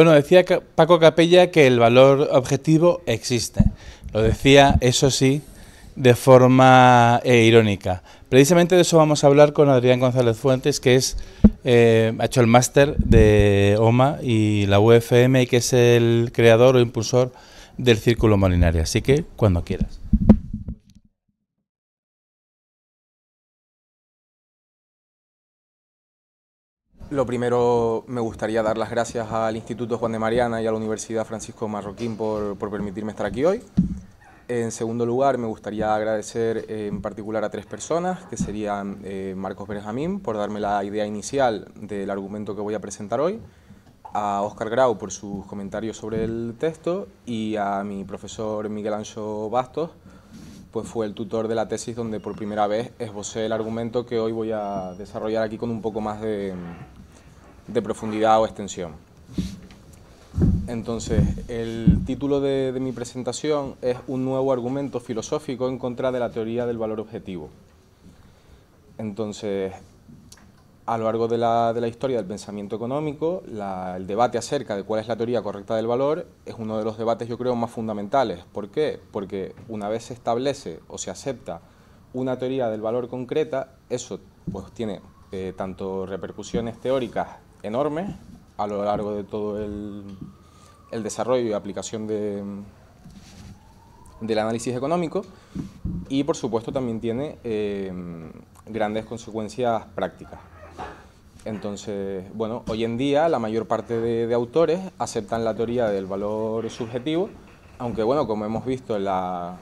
Bueno, decía Paco Capella que el valor objetivo existe. Lo decía, eso sí, de forma eh, irónica. Precisamente de eso vamos a hablar con Adrián González Fuentes, que es, eh, ha hecho el máster de OMA y la UFM y que es el creador o impulsor del Círculo Molinario. Así que cuando quieras. Lo primero, me gustaría dar las gracias al Instituto Juan de Mariana y a la Universidad Francisco Marroquín por, permitirme estar aquí hoy. En segundo lugar, me gustaría agradecer eh, en particular a tres personas, que serían eh, Marcos Benjamín por darme la idea inicial del argumento que voy a presentar hoy, a Óscar Grau por sus comentarios sobre el texto y a mi profesor Miguel Ancho Bastos, pues fue el tutor de la tesis donde por primera vez esbocé el argumento que hoy voy a desarrollar aquí con un poco más de, de profundidad o extensión. Entonces, el título de, mi presentación es un nuevo argumento filosófico en contra de la teoría del valor objetivo. Entonces, a lo largo de la, historia del pensamiento económico, el debate acerca de cuál es la teoría correcta del valor es uno de los debates, yo creo, más fundamentales. ¿Por qué? Porque una vez se establece o se acepta una teoría del valor concreta, eso pues, tiene eh, tanto repercusiones teóricas enorme a lo largo de todo el, desarrollo y aplicación de, del análisis económico y por supuesto también tiene eh, grandes consecuencias prácticas. Entonces, bueno, hoy en día la mayor parte de, autores aceptan la teoría del valor subjetivo, aunque bueno, como hemos visto en la,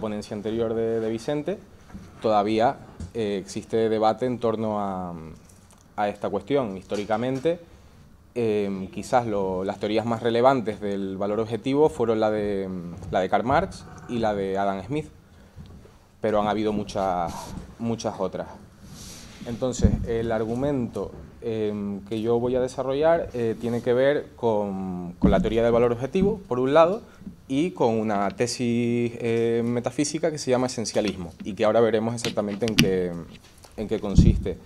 ponencia anterior de, Vicente, todavía eh, existe debate en torno a, a esta cuestión históricamente. Em, quizás las teorías más relevantes del valor objetivo fueron la de, em, la de Karl Marx y la de Adam Smith, pero han habido muchas, muchas otras. Entonces, el argumento em, que yo voy a desarrollar eh, tiene que ver con, la teoría del valor objetivo, por un lado, y con una tesis eh, metafísica que se llama esencialismo, y que ahora veremos exactamente en en qué consiste.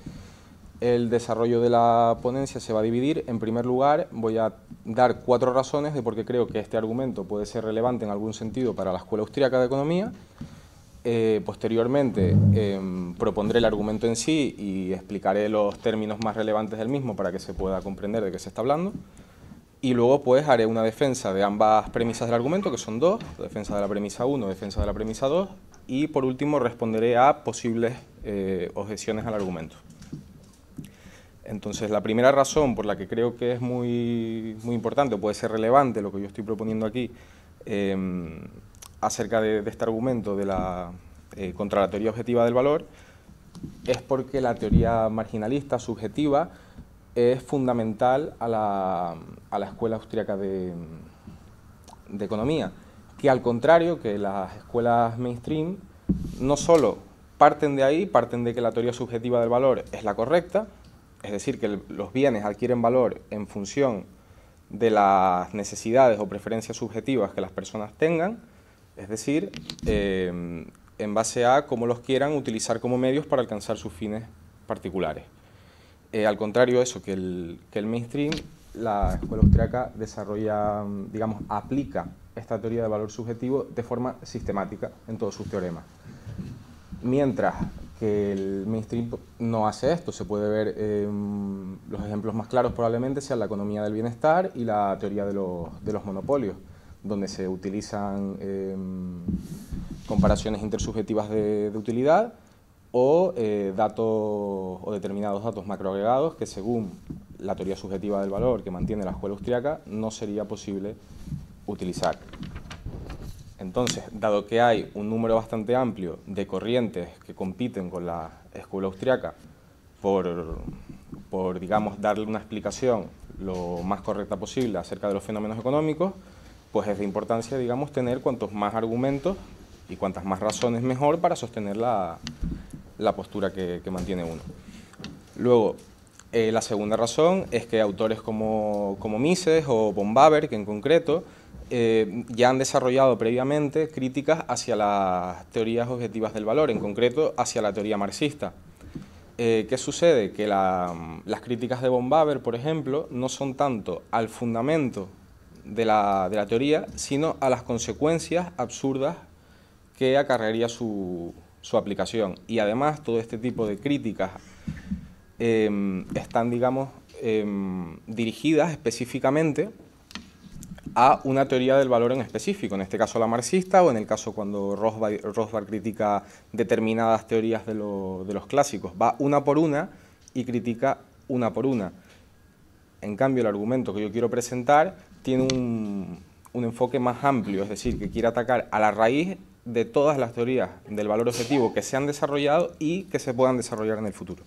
El desarrollo de la ponencia se va a dividir. En primer lugar, voy a dar cuatro razones de por qué creo que este argumento puede ser relevante en algún sentido para la Escuela Austríaca de Economía. Eh, posteriormente em, propondré el argumento en sí y explicaré los términos más relevantes del mismo para que se pueda comprender de qué se está hablando. Y luego pues haré una defensa de ambas premisas del argumento, que son dos, defensa de la premisa 1, defensa de la premisa 2, y por último responderé a posibles eh, objeciones al argumento. Entonces, la primera razón por la que creo que es muy, importante, o puede ser relevante lo que yo estoy proponiendo aquí, em, acerca de, este argumento de la, eh, contra la teoría objetiva del valor, es porque la teoría marginalista, subjetiva, es fundamental a la, escuela austríaca de, de economía, que al contrario que las escuelas mainstream, no solo parten de ahí, parten de que la teoría subjetiva del valor es la correcta, es decir, que los bienes adquieren valor en función de las necesidades o preferencias subjetivas que las personas tengan, es decir, eh, en base a cómo los quieran utilizar como medios para alcanzar sus fines particulares. Eh, al contrario eso que el, mainstream, la escuela austriaca desarrolla, digamos, aplica esta teoría de valor subjetivo de forma sistemática en todos sus teoremas. Mientras el mainstream no hace esto. Se puede ver, em, los ejemplos más claros probablemente sean la economía del bienestar y la teoría de los, monopolios, donde se utilizan em, comparaciones intersubjetivas de, utilidad o eh, datos o determinados datos macroagregados que según la teoría subjetiva del valor que mantiene la escuela austriaca no sería posible utilizar. Entonces, dado que hay un número bastante amplio de corrientes que compiten con la escuela austriaca por, digamos, darle una explicación lo más correcta posible acerca de los fenómenos económicos, pues es de importancia, digamos, tener cuantos más argumentos y cuantas más razones mejor para sostener la, postura que, mantiene uno. Luego, eh, la segunda razón es que autores como, como Mises o Von Baber, que en concreto, eh, ya han desarrollado previamente críticas hacia las teorías objetivas del valor, en concreto hacia la teoría marxista. Eh, ¿Qué sucede? Que mm, las críticas de von por ejemplo, no son tanto al fundamento de la, teoría, sino a las consecuencias absurdas que acarrearía su, aplicación. Y además todo este tipo de críticas eh, están, digamos, dirigidas específicamente a una teoría del valor en específico, en este caso la marxista o en el caso cuando Rothbard, critica determinadas teorías de, los clásicos. Va una por una y critica una por una. En cambio, el argumento que yo quiero presentar tiene un, un enfoque más amplio, es decir, que quiere atacar a la raíz de todas las teorías del valor objetivo que se han desarrollado y que se puedan desarrollar en el futuro.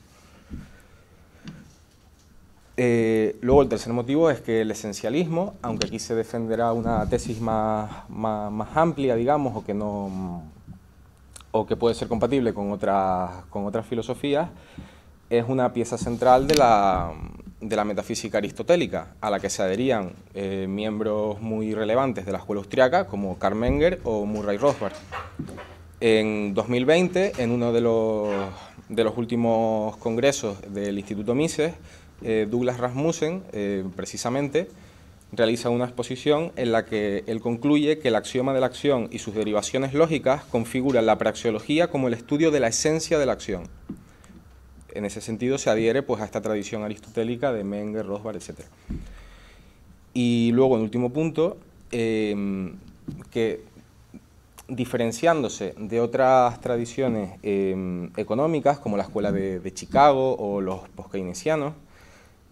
Eh, luego el tercer motivo es que el esencialismo, aunque aquí se defenderá una tesis más, amplia, digamos, o que o que puede ser compatible con otras, con otras filosofías, es una pieza central de la, de la metafísica aristotélica, a la que se adherían eh, miembros muy relevantes de la escuela austriaca, como Karl o Murray Rothbard. En 2020, en uno de los, de los últimos congresos del Instituto Mises, eh, Douglas Rasmussen, eh, precisamente, realiza una exposición en la que él concluye que el axioma de la acción y sus derivaciones lógicas configuran la praxeología como el estudio de la esencia de la acción. En ese sentido se adhiere pues, a esta tradición aristotélica de Menger, Rosbar, etc. Y luego, en último punto, em, que diferenciándose de otras tradiciones em, económicas como la escuela de, Chicago o los post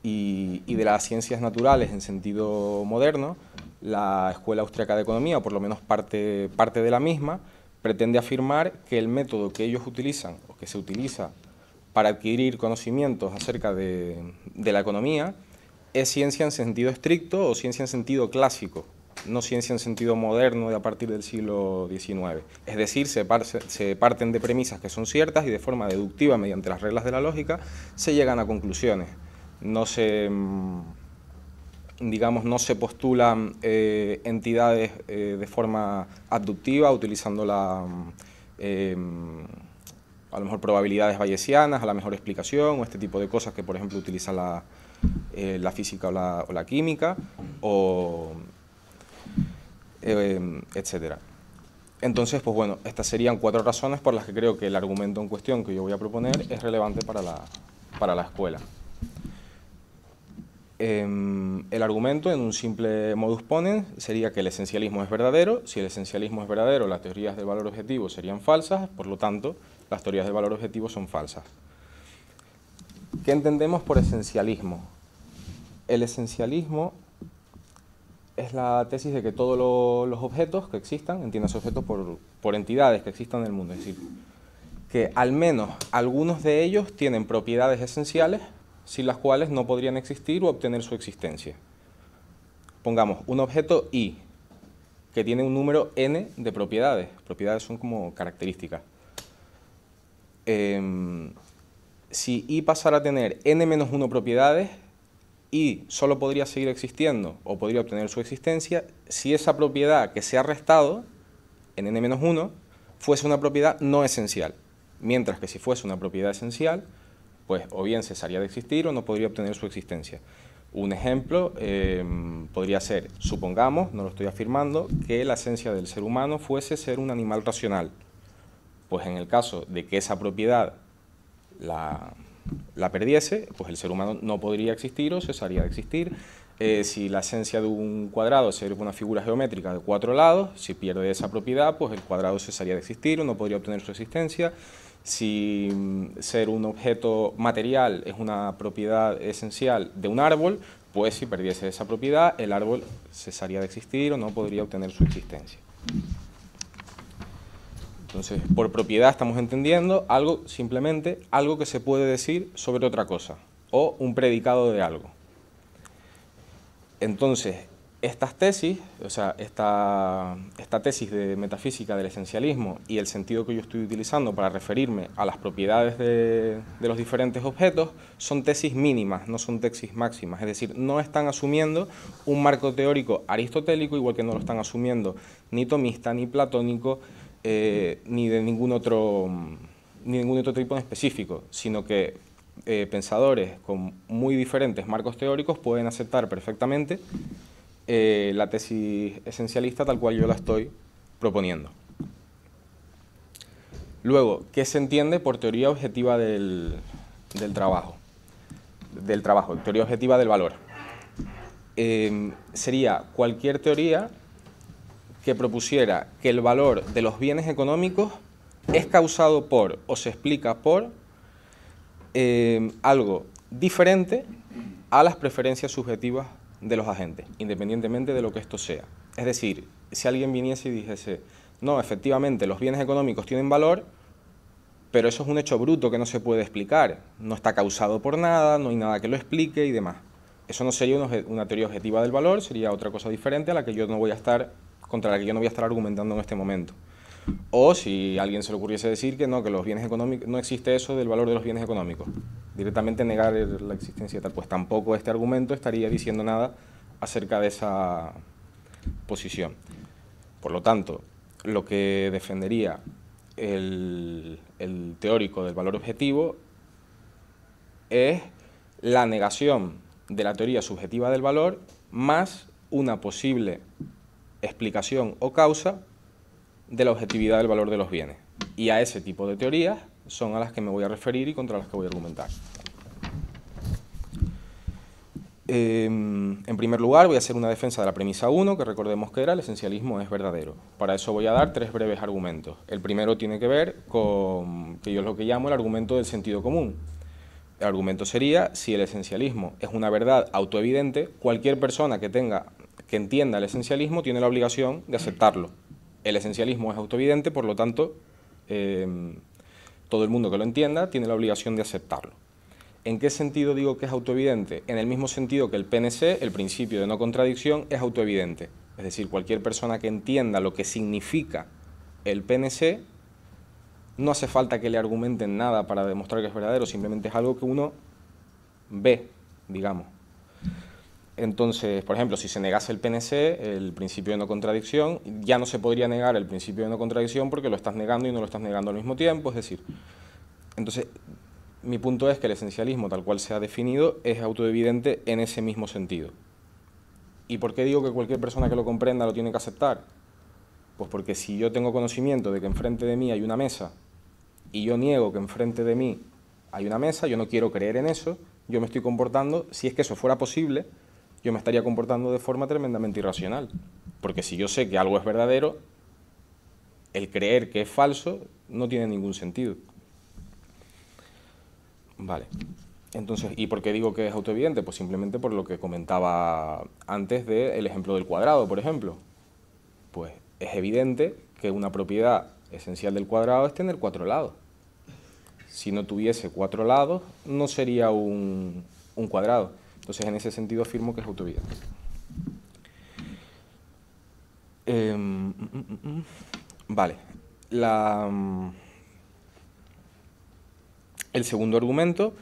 y, de las ciencias naturales en sentido moderno, la Escuela Austriaca de Economía, o por lo menos parte, parte de la misma, pretende afirmar que el método que ellos utilizan, o que se utiliza para adquirir conocimientos acerca de, la economía, es ciencia en sentido estricto o ciencia en sentido clásico, no ciencia en sentido moderno de a partir del siglo XIX. Es decir, se, parten de premisas que son ciertas y de forma deductiva, mediante las reglas de la lógica, se llegan a conclusiones no se, mm, digamos, no se postulan eh, entidades eh, de forma abductiva, utilizando la, mm, eh, mm, a lo mejor probabilidades bayesianas, a la mejor explicación, o este tipo de cosas que, por ejemplo, utiliza la, la física o la, o la, química, o etcétera. Entonces, pues bueno, estas serían cuatro razones por las que creo que el argumento en cuestión que yo voy a proponer es relevante para la, para la escuela. Em, el argumento en un simple modus ponens sería que el esencialismo es verdadero, si el esencialismo es verdadero las teorías del valor objetivo serían falsas, por lo tanto las teorías del valor objetivo son falsas. ¿Qué entendemos por esencialismo? El esencialismo es la tesis de que todos los objetos que existan, entiendes objetos por, por entidades que existan en el mundo, es decir, que al menos algunos de ellos tienen propiedades esenciales sin las cuales no podrían existir o obtener su existencia. Pongamos un objeto I que tiene un número n de propiedades. Propiedades son como características. Em, si i pasara a tener n-1 propiedades, i solo podría seguir existiendo o podría obtener su existencia si esa propiedad que se ha restado en n-1 fuese una propiedad no esencial. Mientras que si fuese una propiedad esencial, pues o bien cesaría de existir o no podría obtener su existencia. Un ejemplo em, podría ser, supongamos, no lo estoy afirmando, que la esencia del ser humano fuese ser un animal racional. Pues en el caso de que esa propiedad la, perdiese, pues el ser humano no podría existir o cesaría de existir. Eh, si la esencia de un cuadrado es una figura geométrica de cuatro lados, si pierde esa propiedad, pues el cuadrado cesaría de existir o no podría obtener su existencia si mm, ser un objeto material es una propiedad esencial de un árbol, pues si perdiese esa propiedad, el árbol cesaría de existir o no podría obtener su existencia. Entonces, por propiedad estamos entendiendo algo, simplemente, algo que se puede decir sobre otra cosa, o un predicado de algo. Entonces, estas tesis, o sea, esta, tesis de metafísica del esencialismo y el sentido que yo estoy utilizando para referirme a las propiedades de, los diferentes objetos son tesis mínimas, no son tesis máximas. Es decir, no están asumiendo un marco teórico aristotélico, igual que no lo están asumiendo ni tomista, ni platónico, eh, ni de ningún otro ni ningún otro tipo en específico, sino que eh, pensadores con muy diferentes marcos teóricos pueden aceptar perfectamente eh, la tesis esencialista tal cual yo la estoy proponiendo. Luego, ¿qué se entiende por teoría objetiva del, del trabajo? Del trabajo, teoría objetiva del valor. Em, sería cualquier teoría que propusiera que el valor de los bienes económicos es causado por o se explica por em, algo diferente a las preferencias subjetivas de los agentes, independientemente de lo que esto sea. Es decir, si alguien viniese y dijese, no, efectivamente, los bienes económicos tienen valor, pero eso es un hecho bruto que no se puede explicar, no está causado por nada, no hay nada que lo explique y demás. Eso no sería una teoría objetiva del valor, sería otra cosa diferente a la que yo no voy a estar, contra la que yo no voy a estar argumentando en este momento. O si alguien se le ocurriese decir que no, que los bienes económicos, no existe eso del valor de los bienes económicos. Directamente negar la existencia de tal, pues tampoco este argumento estaría diciendo nada acerca de esa posición. Por lo tanto, lo que defendería el teórico del valor objetivo es la negación de la teoría subjetiva del valor más una posible explicación o causa de la objetividad del valor de los bienes. Y a ese tipo de teorías son a las que me voy a referir y contra las que voy a argumentar. Eh, en primer lugar, voy a hacer una defensa de la premisa 1, que recordemos que era el esencialismo es verdadero. Para eso voy a dar tres breves argumentos. El primero tiene que ver con que yo es lo que llamo el argumento del sentido común. El argumento sería, si el esencialismo es una verdad autoevidente, cualquier persona que tenga, que entienda el esencialismo tiene la obligación de aceptarlo el esencialismo es autoevidente, por lo tanto, eh, todo el mundo que lo entienda tiene la obligación de aceptarlo. ¿En qué sentido digo que es autoevidente? En el mismo sentido que el PNC, el principio de no contradicción, es autoevidente. Es decir, cualquier persona que entienda lo que significa el PNC, no hace falta que le argumenten nada para demostrar que es verdadero, simplemente es algo que uno ve, digamos. Entonces, por ejemplo, si se negase el PNC, el principio de no contradicción, ya no se podría negar el principio de no contradicción porque lo estás negando y no lo estás negando al mismo tiempo, es decir, entonces mi punto es que el esencialismo tal cual se ha definido es autoevidente en ese mismo sentido. ¿Y por qué digo que cualquier persona que lo comprenda lo tiene que aceptar? Pues porque si yo tengo conocimiento de que enfrente de mí hay una mesa y yo niego que enfrente de mí hay una mesa, yo no quiero creer en eso, yo me estoy comportando, si es que eso fuera posible, yo me estaría comportando de forma tremendamente irracional. Porque si yo sé que algo es verdadero, el creer que es falso no tiene ningún sentido. Vale. Entonces, ¿y por qué digo que es autoevidente? Pues simplemente por lo que comentaba antes del ejemplo del cuadrado, por ejemplo. Pues es evidente que una propiedad esencial del cuadrado es tener cuatro lados. Si no tuviese cuatro lados, no sería un, un cuadrado. Entonces, en ese sentido afirmo que es autoevidente. Em, vale. Mm, el segundo argumento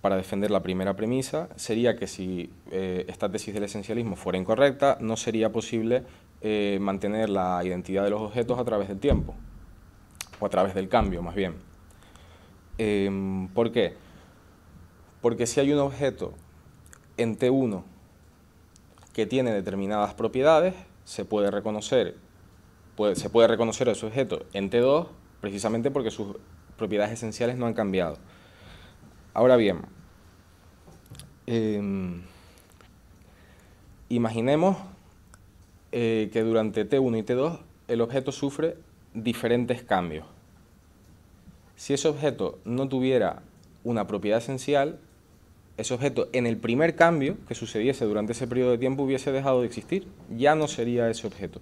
para defender la primera premisa sería que si eh, esta tesis del esencialismo fuera incorrecta, no sería posible eh, mantener la identidad de los objetos a través del tiempo, o a través del cambio, más bien. Em, ¿Por qué? Porque si hay un objeto en T1 que tiene determinadas propiedades, se puede reconocer, puede, se puede reconocer el sujeto en T2 precisamente porque sus propiedades esenciales no han cambiado. Ahora bien, em, imaginemos eh, que durante T1 y T2 el objeto sufre diferentes cambios. Si ese objeto no tuviera una propiedad esencial, ese objeto en el primer cambio que sucediese durante ese periodo de tiempo hubiese dejado de existir, ya no sería ese objeto.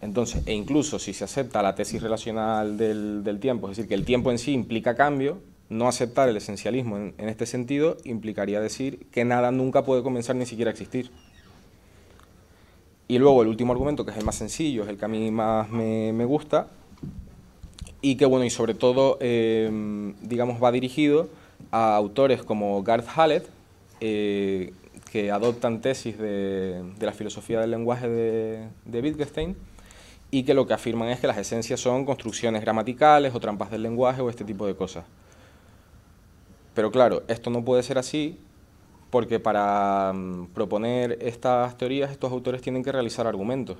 Entonces, e incluso si se acepta la tesis relacional del, tiempo, es decir, que el tiempo en sí implica cambio, no aceptar el esencialismo en, este sentido implicaría decir que nada nunca puede comenzar ni siquiera a existir. Y luego el último argumento, que es el más sencillo, es el que a mí más me gusta, y que bueno, y sobre todo, em, digamos, va dirigido a autores como Garth Hallett, eh, que adoptan tesis de, la filosofía del lenguaje de Wittgenstein, y que lo que afirman es que las esencias son construcciones gramaticales o trampas del lenguaje o este tipo de cosas. Pero claro, esto no puede ser así porque para mm, proponer estas teorías estos autores tienen que realizar argumentos.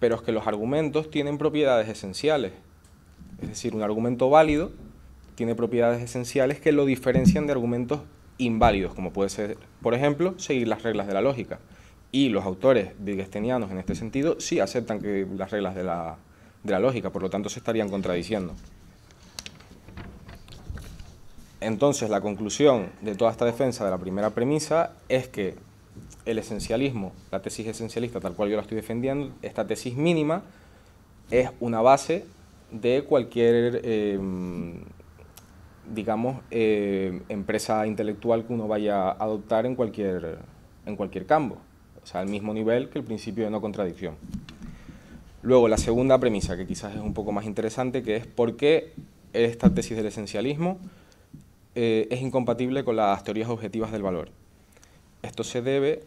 Pero es que los argumentos tienen propiedades esenciales es decir, un argumento válido tiene propiedades esenciales que lo diferencian de argumentos inválidos, como puede ser, por ejemplo, seguir las reglas de la lógica. Y los autores digestenianos en este sentido sí aceptan que las reglas de la, de la lógica, por lo tanto se estarían contradiciendo. Entonces, la conclusión de toda esta defensa de la primera premisa es que el esencialismo, la tesis esencialista tal cual yo la estoy defendiendo, esta tesis mínima, es una base de cualquier, em, digamos, em, empresa intelectual que uno vaya a adoptar en cualquier, en cualquier campo. O sea, al mismo nivel que el principio de no contradicción. Luego, la segunda premisa, que quizás es un poco más interesante, que es por qué esta tesis del esencialismo eh, es incompatible con las teorías objetivas del valor. Esto se debe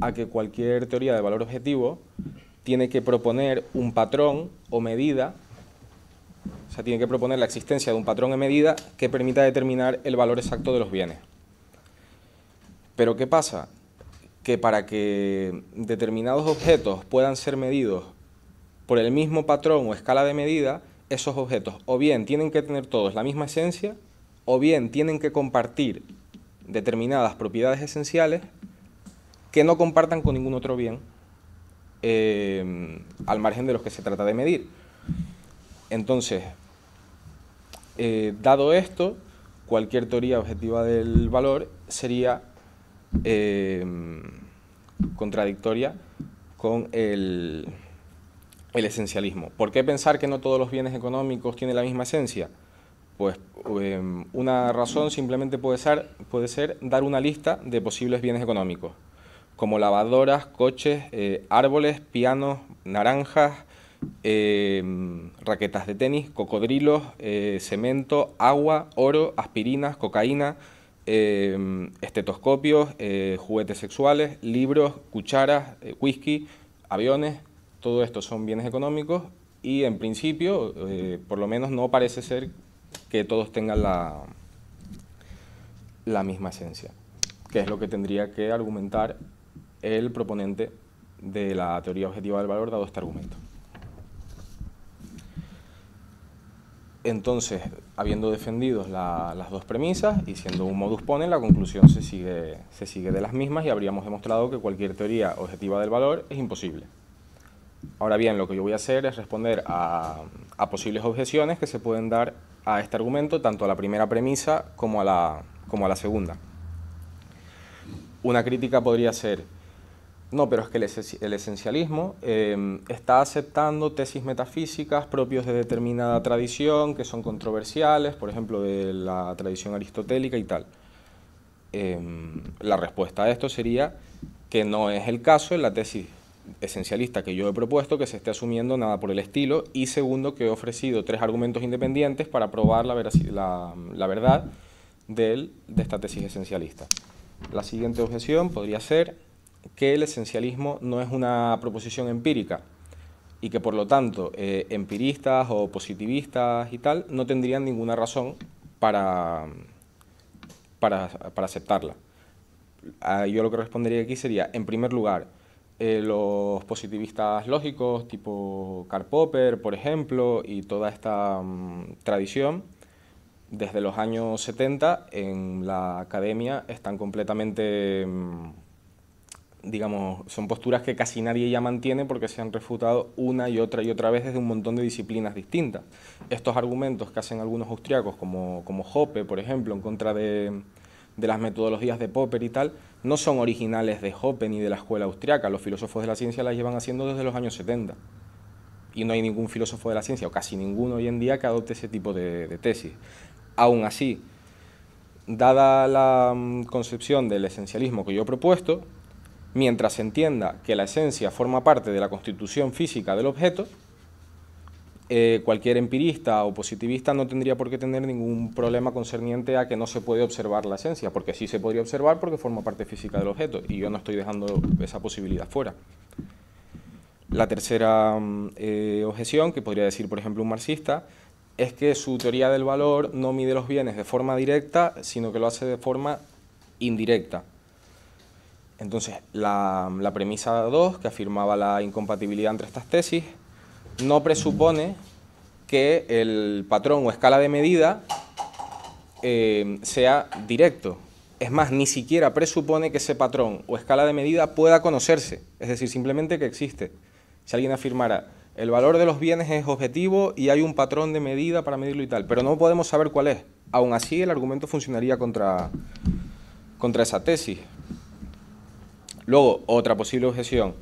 a que cualquier teoría de valor objetivo tiene que proponer un patrón o medida o sea, tiene que proponer la existencia de un patrón de medida que permita determinar el valor exacto de los bienes. Pero ¿qué pasa? Que para que determinados objetos puedan ser medidos por el mismo patrón o escala de medida, esos objetos o bien tienen que tener todos la misma esencia, o bien tienen que compartir determinadas propiedades esenciales que no compartan con ningún otro bien eh, al margen de los que se trata de medir. Entonces, eh, dado esto, cualquier teoría objetiva del valor sería eh, contradictoria con el, esencialismo. ¿Por qué pensar que no todos los bienes económicos tienen la misma esencia? Pues em, una razón simplemente puede ser, puede ser dar una lista de posibles bienes económicos, como lavadoras, coches, eh, árboles, pianos, naranjas, Em, raquetas de tenis, cocodrilos, eh, cemento, agua, oro, aspirinas, cocaína, em, estetoscopios, eh, juguetes sexuales, libros, cucharas, eh, whisky, aviones, todo esto son bienes económicos y en principio, por lo menos no parece ser que todos tengan la, la misma esencia, que es lo que tendría que argumentar el proponente de la teoría objetiva del valor dado este argumento. Entonces, habiendo defendido las dos premisas y siendo un modus ponens, la conclusión se sigue, se sigue de las mismas y habríamos demostrado que cualquier teoría objetiva del valor es imposible. Ahora bien, lo que yo voy a hacer es responder a, a posibles objeciones que se pueden dar a este argumento, tanto a la primera premisa como a como a la segunda. Una crítica podría ser no, pero es que el, esencialismo em, está aceptando tesis metafísicas propios de determinada tradición que son controversiales, por ejemplo, de la tradición aristotélica y tal. Em, la respuesta a esto sería que no es el caso en la tesis esencialista que yo he propuesto que se esté asumiendo nada por el estilo y segundo que he ofrecido tres argumentos independientes para probar la, la, verdad de esta tesis esencialista. La siguiente objeción podría ser que el esencialismo no es una proposición empírica y que por lo tanto eh, empiristas o positivistas y tal no tendrían ninguna razón para, para, aceptarla. Ah, yo lo que respondería aquí sería, en primer lugar, eh, los positivistas lógicos tipo Karl Popper, por ejemplo, y toda esta mm, tradición, desde los años 70 en la academia están completamente... Mm, digamos, son posturas que casi nadie ya mantiene porque se han refutado una y otra y otra vez desde un montón de disciplinas distintas. Estos argumentos que hacen algunos austriacos, como, Hoppe, por ejemplo, en contra de, las metodologías de Popper y tal, no son originales de Hoppe ni de la escuela austriaca. Los filósofos de la ciencia las llevan haciendo desde los años 70. Y no hay ningún filósofo de la ciencia, o casi ninguno hoy en día, que adopte ese tipo de tesis. Aún así, dada la mm, concepción del esencialismo que yo he propuesto, mientras se entienda que la esencia forma parte de la constitución física del objeto, eh, cualquier empirista o positivista no tendría por qué tener ningún problema concerniente a que no se puede observar la esencia, porque sí se podría observar porque forma parte física del objeto, y yo no estoy dejando esa posibilidad fuera. La tercera mm, eh, objeción, que podría decir por ejemplo un marxista, es que su teoría del valor no mide los bienes de forma directa, sino que lo hace de forma indirecta. Entonces, la, premisa 2, que afirmaba la incompatibilidad entre estas tesis, no presupone que el patrón o escala de medida eh, sea directo. Es más, ni siquiera presupone que ese patrón o escala de medida pueda conocerse, es decir, simplemente que existe. Si alguien afirmara, el valor de los bienes es objetivo y hay un patrón de medida para medirlo y tal, pero no podemos saber cuál es. Aún así, el argumento funcionaría contra, contra esa tesis. Luego, otra posible objeción.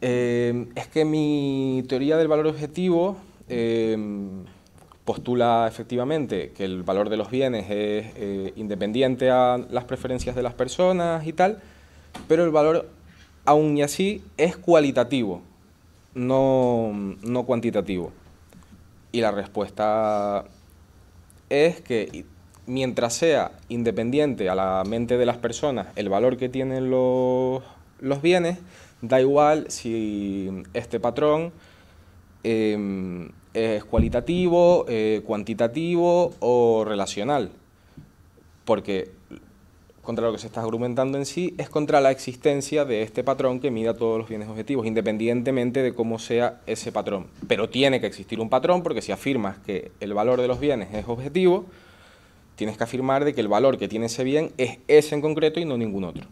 Em, es que mi teoría del valor objetivo em, postula efectivamente que el valor de los bienes es eh, independiente a las preferencias de las personas y tal, pero el valor, aún y así, es cualitativo, no, no cuantitativo. Y la respuesta es que mientras sea independiente a la mente de las personas el valor que tienen los, los bienes, da igual si este patrón em, es cualitativo, eh, cuantitativo o relacional, porque contra lo que se está argumentando en sí es contra la existencia de este patrón que mida todos los bienes objetivos, independientemente de cómo sea ese patrón. Pero tiene que existir un patrón porque si afirmas que el valor de los bienes es objetivo, tienes que afirmar de que el valor que tiene ese bien es ese en concreto y no ningún otro.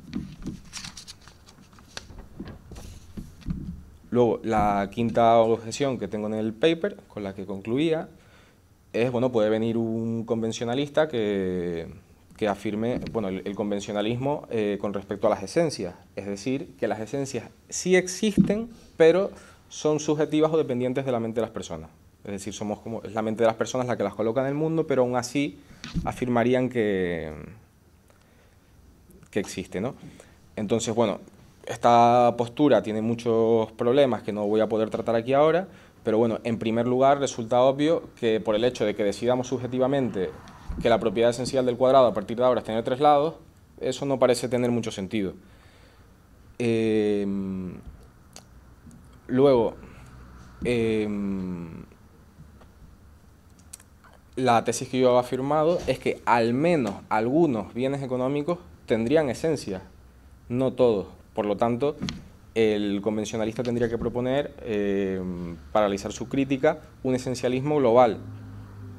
Luego, la quinta objeción que tengo en el paper, con la que concluía, es, bueno, puede venir un convencionalista que, afirme, bueno, el, convencionalismo eh, con respecto a las esencias, es decir, que las esencias sí existen, pero son subjetivas o dependientes de la mente de las personas. Es decir, somos como, es la mente de las personas la que las coloca en el mundo, pero aún así afirmarían que, que existe. Entonces, bueno, esta postura tiene muchos problemas que no voy a poder tratar aquí ahora, pero bueno, en primer lugar resulta obvio que por el hecho de que decidamos subjetivamente que la propiedad esencial del cuadrado a partir de ahora es tener tres lados, eso no parece tener mucho sentido. Em, luego, em, la tesis que yo había afirmado es que al menos algunos bienes económicos tendrían esencia, no todos. Por lo tanto, el convencionalista tendría que proponer, eh, para realizar su crítica, un esencialismo global.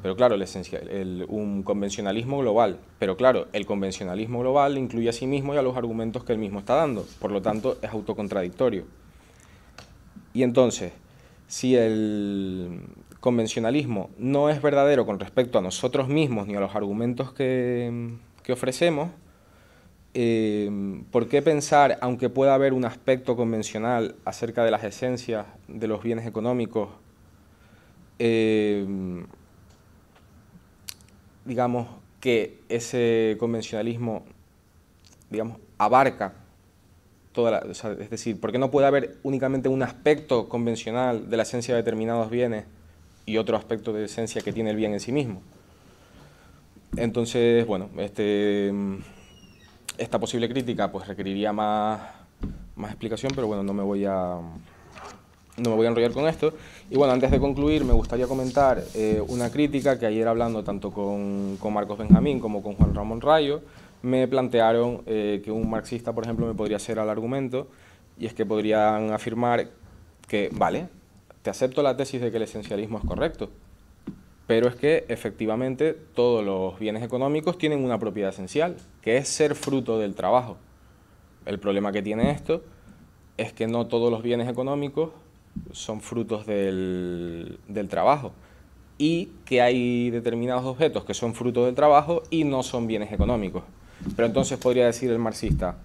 Pero claro, el esencial, un convencionalismo global. Pero claro, el convencionalismo global incluye a sí mismo y a los argumentos que él mismo está dando. Por lo tanto, es autocontradictorio. Y entonces, si el, convencionalismo no es verdadero con respecto a nosotros mismos ni a los argumentos que, ofrecemos, eh, ¿por qué pensar, aunque pueda haber un aspecto convencional acerca de las esencias de los bienes económicos, eh, digamos que ese convencionalismo, digamos, abarca toda es decir, ¿por qué no puede haber únicamente un aspecto convencional de la esencia de determinados bienes y otro aspecto de esencia que tiene el bien en sí mismo. Entonces, bueno, este, esta posible crítica pues requeriría más, explicación, pero bueno, no me voy a no me voy a enrollar con esto. Y bueno, antes de concluir, me gustaría comentar eh, una crítica que ayer hablando tanto con, con, Marcos Benjamín como con Juan Ramón Rayo, me plantearon eh, que un marxista, por ejemplo, me podría hacer al argumento, y es que podrían afirmar que, vale, acepto la tesis de que el esencialismo es correcto, pero es que efectivamente todos los bienes económicos tienen una propiedad esencial, que es ser fruto del trabajo. El problema que tiene esto es que no todos los bienes económicos son frutos del, del trabajo y que hay determinados objetos que son frutos del trabajo y no son bienes económicos. Pero entonces podría decir el marxista,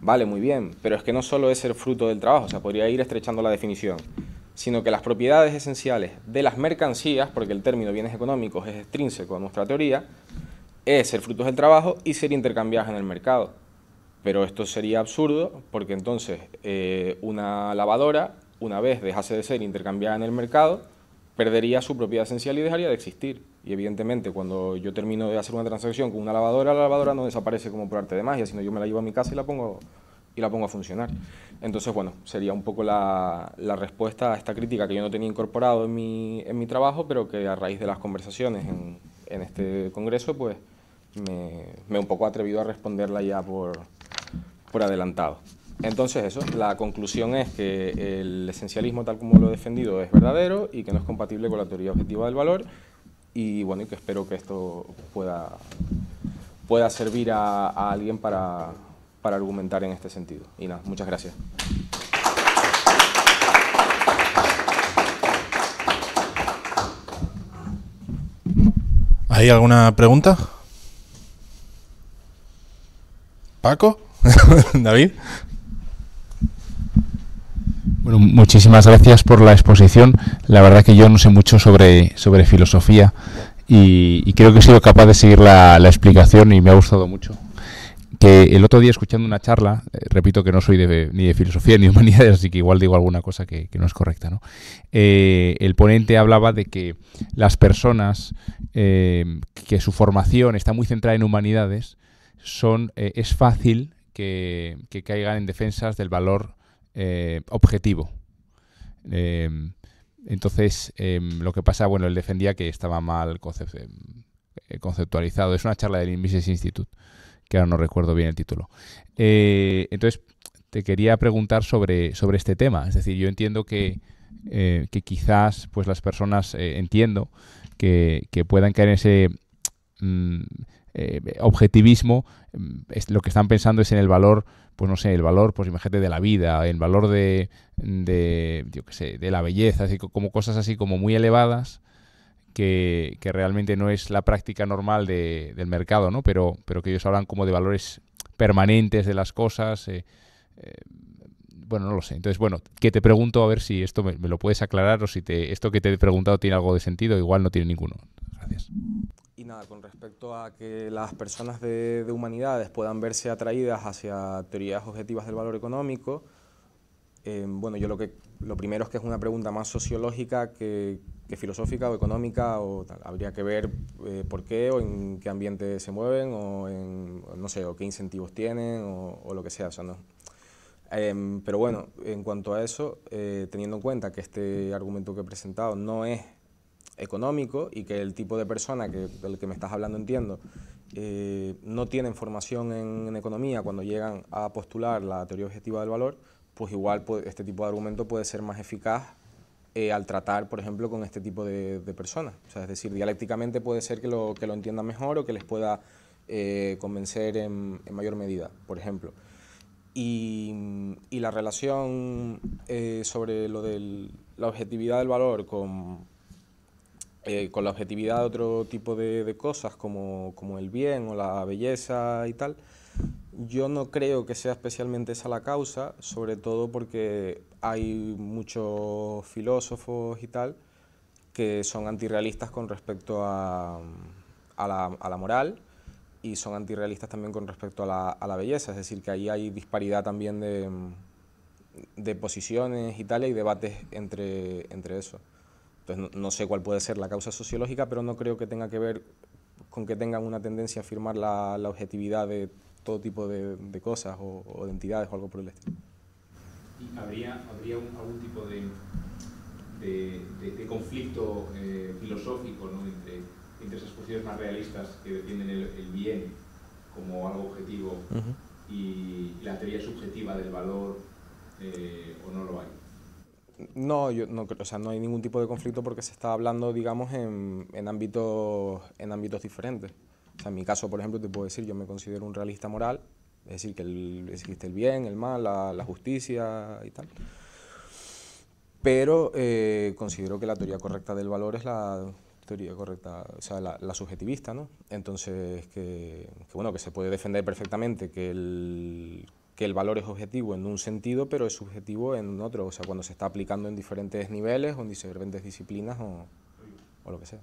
vale, muy bien, pero es que no solo es ser fruto del trabajo, o sea, podría ir estrechando la definición sino que las propiedades esenciales de las mercancías, porque el término bienes económicos es extrínseco a nuestra teoría, es ser frutos del trabajo y ser intercambiadas en el mercado. Pero esto sería absurdo porque entonces eh, una lavadora, una vez dejase de ser intercambiada en el mercado, perdería su propiedad esencial y dejaría de existir. Y evidentemente cuando yo termino de hacer una transacción con una lavadora, la lavadora no desaparece como por arte de magia, sino yo me la llevo a mi casa y la pongo y la pongo a funcionar. Entonces, bueno, sería un poco la, la respuesta a esta crítica que yo no tenía incorporado en mi, en mi trabajo, pero que a raíz de las conversaciones en, en este congreso, pues me, me, un poco atrevido a responderla ya por, por adelantado. Entonces eso, la conclusión es que el esencialismo tal como lo he defendido es verdadero y que no es compatible con la teoría objetiva del valor y bueno, y que espero que esto pueda, pueda servir a alguien para, para argumentar en este sentido. Y nada, muchas gracias. ¿Hay alguna pregunta? Paco, David. Bueno, muchísimas gracias por la exposición. La verdad que yo no sé mucho sobre, sobre filosofía y, creo que he sido capaz de seguir la explicación y me ha gustado mucho que el otro día escuchando una charla, eh, repito que no soy ni de filosofía ni de humanidades, así que igual digo alguna cosa que, no es correcta, eh, el ponente hablaba de que las personas, eh, que su formación está muy centrada en humanidades, son, es fácil que, caigan en defensas del valor objetivo. Em, entonces, em, lo que pasa, bueno, él defendía que estaba mal em, conceptualizado. Es una charla del Invisis Institute que ahora no recuerdo bien el título. Eh, entonces, te quería preguntar sobre, sobre este tema. Es decir, yo entiendo que, eh, que quizás pues las personas, eh, entiendo, que, que, puedan caer en ese mm, objetivismo. Mm, lo que están pensando es en el valor, pues no sé, el valor, pues imagínate, de la vida, el valor de, de yo qué sé, de la belleza, así como cosas así como muy elevadas que, realmente no es la práctica normal de, del mercado, ¿no? Pero, pero que ellos hablan como de valores permanentes de las cosas. Eh, eh, bueno, no lo sé. Entonces, bueno, que te pregunto a ver si esto me, lo puedes aclarar o si te, esto que te he preguntado tiene algo de sentido. Igual no tiene ninguno. Gracias. Y nada, con respecto a que las personas de, humanidades puedan verse atraídas hacia teorías objetivas del valor económico, eh, bueno, yo lo que lo primero es que es una pregunta más sociológica que, filosófica o económica o Habría que ver eh, por qué o en qué ambiente se mueven o no sé, o qué incentivos tienen o, lo que sea. O sea no. Em, pero bueno, en cuanto a eso, eh, teniendo en cuenta que este argumento que he presentado no es económico y que el tipo de persona que, del que me estás hablando entiendo eh, no tienen formación en economía cuando llegan a postular la teoría objetiva del valor, pues igual este tipo de argumento puede ser más eficaz eh, al tratar, por ejemplo, con este tipo de, personas. es decir, dialécticamente puede ser que lo, que lo entiendan mejor o que les pueda eh, convencer en, mayor medida, por ejemplo. Y, la relación eh, sobre lo de la objetividad del valor con, con la objetividad de otro tipo de, cosas como, el bien o la belleza y tal, yo no creo que sea especialmente esa la causa, sobre todo porque hay muchos filósofos y tal que son antirrealistas con respecto a, a, la, a la, moral y son antirrealistas también con respecto a la, a la, belleza, es decir, que ahí hay disparidad también de, de posiciones y tal, y debates entre, entre eso. Entonces no, no sé cuál puede ser la causa sociológica, pero no creo que tenga que ver con que tengan una tendencia a afirmar la, la objetividad de todo tipo de, de cosas o, de entidades o algo por el estilo. ¿Y habría, habría algún tipo de, de, conflicto eh, filosófico ¿no? entre, entre, esas posiciones más realistas que defienden el, bien como algo objetivo y la teoría subjetiva del valor eh, o no lo hay? No, yo no o sea, no hay ningún tipo de conflicto porque se está hablando, digamos, en, en ámbitos, en ámbitos diferentes en mi caso, por ejemplo, te puedo decir, yo me considero un realista moral, es decir, que existe el bien, el mal, la, justicia y tal. Pero eh, considero que la teoría correcta del valor es la teoría correcta, o sea, la, subjetivista, ¿no? Entonces, que, bueno, que se puede defender perfectamente que el, que el valor es objetivo en un sentido, pero es subjetivo en otro, o sea, cuando se está aplicando en diferentes niveles o en diferentes disciplinas o, lo que sea.